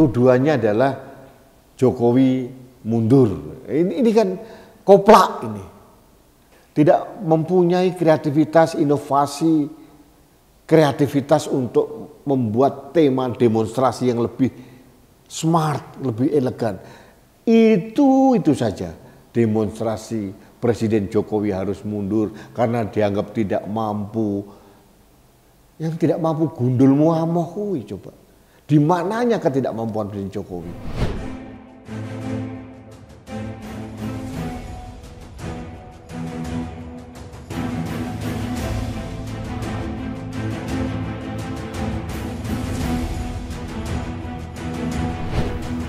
tuduhannya adalah Jokowi mundur. Ini, ini kan koplak ini. Tidak mempunyai kreativitas, inovasi, kreativitas untuk membuat tema demonstrasi yang lebih smart, lebih elegan. Itu itu saja demonstrasi Presiden Jokowi harus mundur karena dianggap tidak mampu. Yang tidak mampu gundul muamoh coba. Di mananya ketidakmampuan Presiden Jokowi?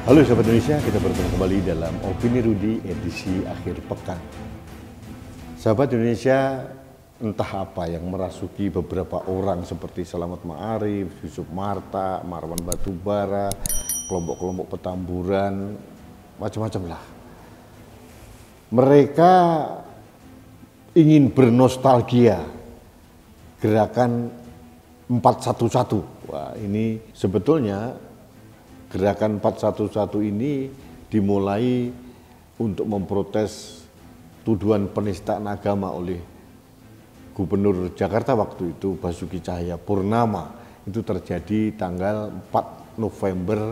Halo sahabat Indonesia, kita bertemu kembali dalam Opini Rudi edisi akhir pekan. Sahabat Indonesia, entah apa yang merasuki beberapa orang seperti Selamat Ma'arif, Yusuf Marta, Marwan Batubara, kelompok-kelompok petamburan, macam-macam lah. Mereka ingin bernostalgia gerakan 411. Wah, ini sebetulnya gerakan 411 ini dimulai untuk memprotes tuduhan penistaan agama oleh Gubernur Jakarta waktu itu Basuki Cahaya Purnama itu terjadi tanggal 4 November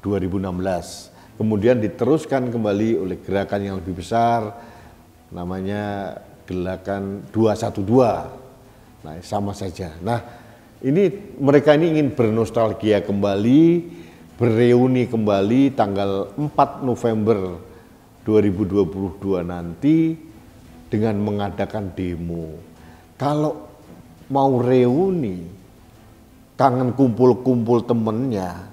2016. Kemudian diteruskan kembali oleh gerakan yang lebih besar namanya gerakan 212. Nah, sama saja. Nah, ini mereka ini ingin bernostalgia kembali, bereuni kembali tanggal 4 November 2022 nanti dengan mengadakan demo kalau mau reuni, kangen kumpul-kumpul temennya,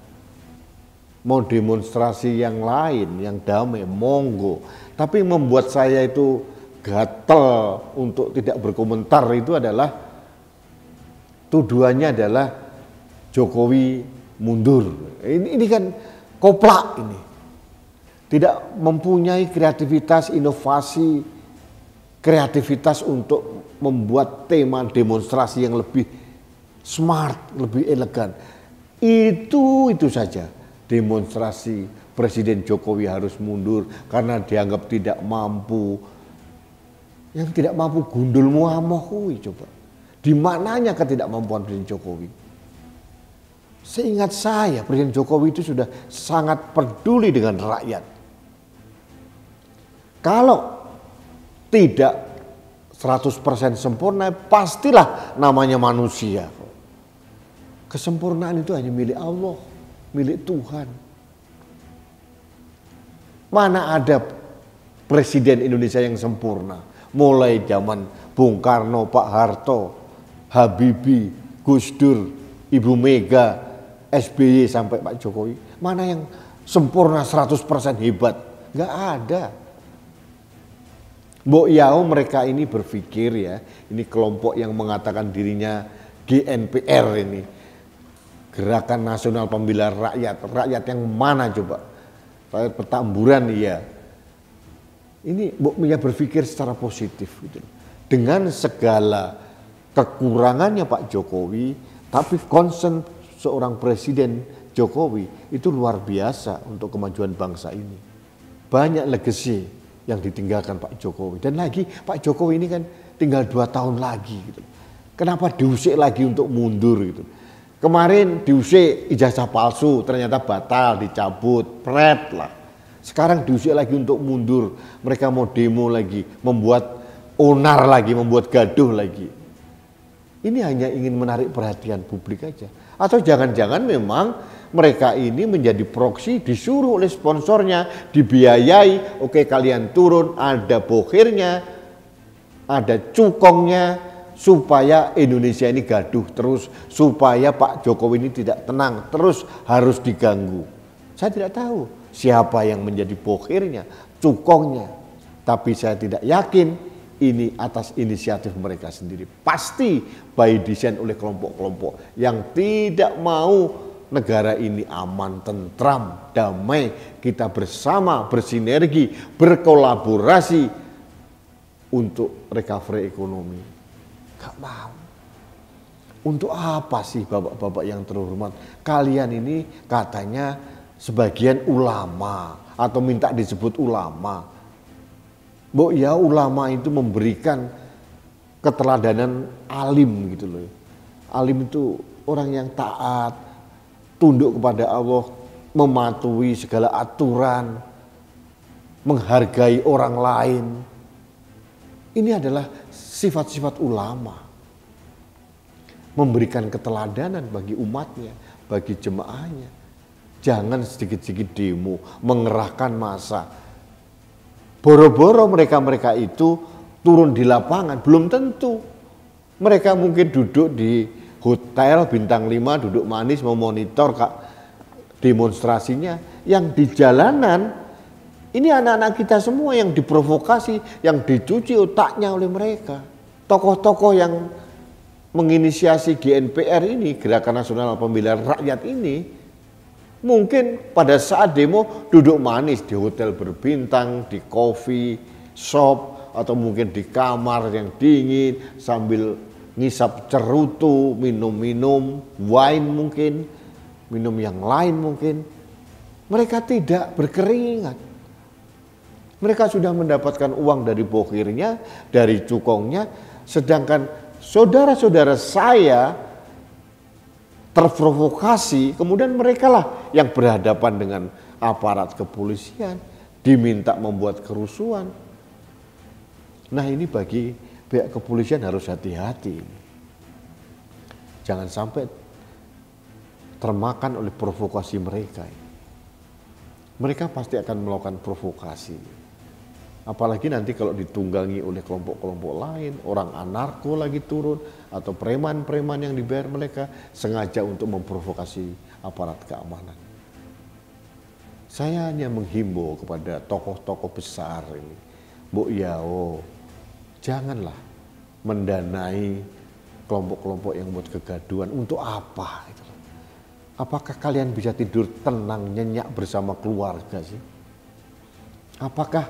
mau demonstrasi yang lain, yang damai, monggo. Tapi membuat saya itu gatel untuk tidak berkomentar itu adalah tuduhannya adalah Jokowi mundur. Ini, ini kan koplak ini. Tidak mempunyai kreativitas, inovasi, kreativitas untuk membuat tema demonstrasi yang lebih smart, lebih elegan. Itu itu saja demonstrasi Presiden Jokowi harus mundur karena dianggap tidak mampu. Yang tidak mampu gundul muamoh coba. Di mananya ketidakmampuan Presiden Jokowi? Seingat saya Presiden Jokowi itu sudah sangat peduli dengan rakyat. Kalau tidak 100% sempurna, pastilah namanya manusia. Kesempurnaan itu hanya milik Allah, milik Tuhan. Mana ada presiden Indonesia yang sempurna? Mulai zaman Bung Karno, Pak Harto, Habibi, Gus Dur, Ibu Mega, SBY sampai Pak Jokowi. Mana yang sempurna 100% hebat? Gak ada. Mbok Yao mereka ini berpikir ya, ini kelompok yang mengatakan dirinya GNPR ini. Gerakan Nasional Pembela Rakyat. Rakyat yang mana coba? Rakyat petamburan iya. Ini Mbok Mia berpikir secara positif gitu. Dengan segala kekurangannya Pak Jokowi, tapi concern seorang presiden Jokowi itu luar biasa untuk kemajuan bangsa ini. Banyak legacy yang ditinggalkan Pak Jokowi. Dan lagi Pak Jokowi ini kan tinggal dua tahun lagi. Gitu. Kenapa diusik lagi untuk mundur gitu? Kemarin diusik ijazah palsu, ternyata batal, dicabut, pret lah. Sekarang diusik lagi untuk mundur, mereka mau demo lagi, membuat onar lagi, membuat gaduh lagi. Ini hanya ingin menarik perhatian publik aja. Atau jangan-jangan memang mereka ini menjadi proksi disuruh oleh sponsornya, dibiayai, oke kalian turun, ada bohirnya, ada cukongnya, supaya Indonesia ini gaduh terus, supaya Pak Jokowi ini tidak tenang, terus harus diganggu. Saya tidak tahu siapa yang menjadi bohirnya, cukongnya. Tapi saya tidak yakin ini atas inisiatif mereka sendiri. Pasti by design oleh kelompok-kelompok yang tidak mau negara ini aman, tentram, damai, kita bersama, bersinergi, berkolaborasi untuk recovery ekonomi. Gak mau. Untuk apa sih bapak-bapak yang terhormat? Kalian ini katanya sebagian ulama atau minta disebut ulama Bu ya ulama itu memberikan keteladanan alim gitu loh. Alim itu orang yang taat, tunduk kepada Allah, mematuhi segala aturan, menghargai orang lain. Ini adalah sifat-sifat ulama. Memberikan keteladanan bagi umatnya, bagi jemaahnya. Jangan sedikit-sedikit demo, mengerahkan masa. Boro-boro mereka-mereka itu turun di lapangan, belum tentu. Mereka mungkin duduk di hotel bintang lima, duduk manis memonitor kak demonstrasinya. Yang di jalanan, ini anak-anak kita semua yang diprovokasi, yang dicuci otaknya oleh mereka. Tokoh-tokoh yang menginisiasi GNPR ini, Gerakan Nasional Pemilihan Rakyat ini, Mungkin pada saat demo duduk manis di hotel berbintang, di coffee shop, atau mungkin di kamar yang dingin sambil ngisap cerutu, minum-minum, wine mungkin, minum yang lain mungkin. Mereka tidak berkeringat. Mereka sudah mendapatkan uang dari bokirnya, dari cukongnya, sedangkan saudara-saudara saya terprovokasi, kemudian mereka lah yang berhadapan dengan aparat kepolisian, diminta membuat kerusuhan. Nah ini bagi pihak kepolisian harus hati-hati. Jangan sampai termakan oleh provokasi mereka. Mereka pasti akan melakukan provokasi. Apalagi nanti kalau ditunggangi oleh kelompok-kelompok lain, orang anarko lagi turun, atau preman-preman yang dibayar mereka sengaja untuk memprovokasi aparat keamanan. Saya hanya menghimbau kepada tokoh-tokoh besar ini, Bu Yao, janganlah mendanai kelompok-kelompok yang buat kegaduan untuk apa Apakah kalian bisa tidur tenang nyenyak bersama keluarga sih? Apakah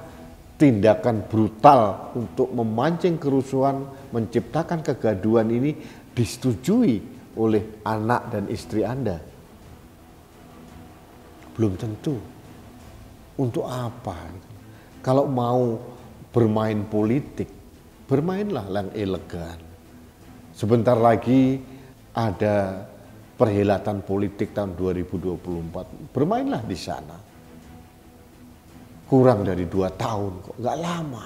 tindakan brutal untuk memancing kerusuhan, menciptakan kegaduhan ini disetujui oleh anak dan istri Anda? Belum tentu. Untuk apa? Kalau mau bermain politik, bermainlah yang elegan. Sebentar lagi ada perhelatan politik tahun 2024. Bermainlah di sana kurang dari dua tahun kok nggak lama.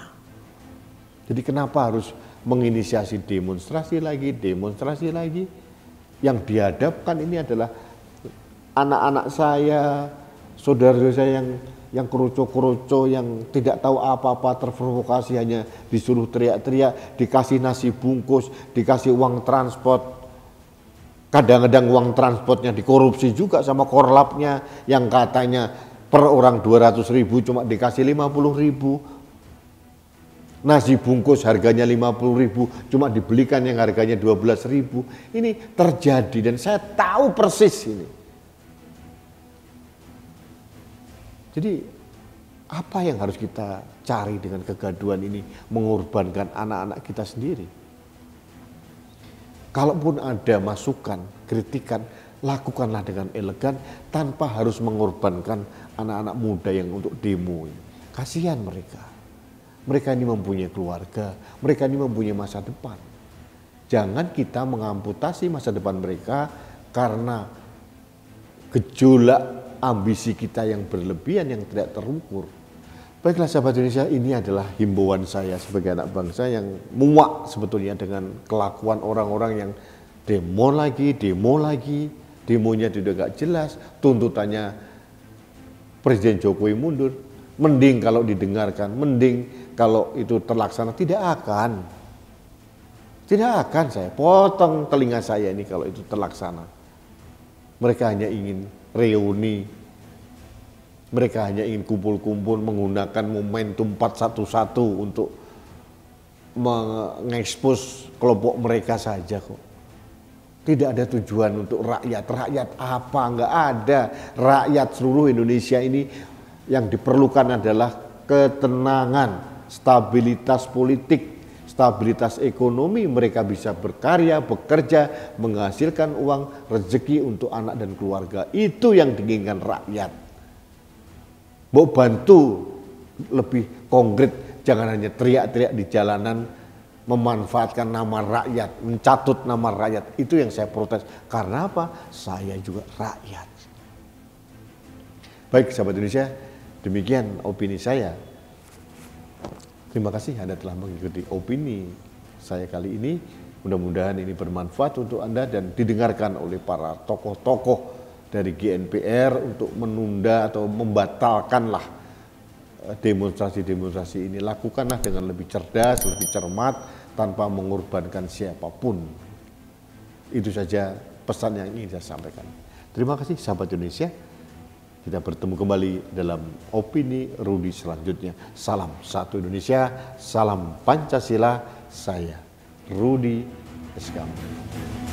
Jadi kenapa harus menginisiasi demonstrasi lagi, demonstrasi lagi? Yang dihadapkan ini adalah anak-anak saya, saudara-saudara saya yang yang kerucu-kerucu, yang tidak tahu apa-apa, terprovokasi hanya disuruh teriak-teriak, dikasih nasi bungkus, dikasih uang transport. Kadang-kadang uang transportnya dikorupsi juga sama korlapnya yang katanya per orang 200 ribu cuma dikasih 50 ribu nasi bungkus harganya 50 ribu cuma dibelikan yang harganya 12 ribu ini terjadi dan saya tahu persis ini jadi apa yang harus kita cari dengan kegaduhan ini mengorbankan anak-anak kita sendiri kalaupun ada masukan kritikan lakukanlah dengan elegan tanpa harus mengorbankan anak-anak muda yang untuk demo. Kasihan mereka. Mereka ini mempunyai keluarga, mereka ini mempunyai masa depan. Jangan kita mengamputasi masa depan mereka karena gejolak ambisi kita yang berlebihan yang tidak terukur. Baiklah sahabat Indonesia, ini adalah himbauan saya sebagai anak bangsa yang muak sebetulnya dengan kelakuan orang-orang yang demo lagi, demo lagi, demonya tidak nggak jelas, tuntutannya Presiden Jokowi mundur. Mending kalau didengarkan, mending kalau itu terlaksana tidak akan. Tidak akan saya potong telinga saya ini kalau itu terlaksana. Mereka hanya ingin reuni. Mereka hanya ingin kumpul-kumpul menggunakan momentum 411 untuk mengekspos kelompok mereka saja kok tidak ada tujuan untuk rakyat. Rakyat apa? Enggak ada. Rakyat seluruh Indonesia ini yang diperlukan adalah ketenangan, stabilitas politik, stabilitas ekonomi. Mereka bisa berkarya, bekerja, menghasilkan uang, rezeki untuk anak dan keluarga. Itu yang diinginkan rakyat. Mau bantu lebih konkret, jangan hanya teriak-teriak di jalanan memanfaatkan nama rakyat, mencatut nama rakyat. Itu yang saya protes. Karena apa? Saya juga rakyat. Baik, sahabat Indonesia, demikian opini saya. Terima kasih Anda telah mengikuti opini saya kali ini. Mudah-mudahan ini bermanfaat untuk Anda dan didengarkan oleh para tokoh-tokoh dari GNPR untuk menunda atau membatalkanlah demonstrasi-demonstrasi ini lakukanlah dengan lebih cerdas, lebih cermat tanpa mengorbankan siapapun. Itu saja pesan yang ingin saya sampaikan. Terima kasih sahabat Indonesia. Kita bertemu kembali dalam opini Rudi selanjutnya. Salam satu Indonesia, salam Pancasila. Saya Rudi Eskamu.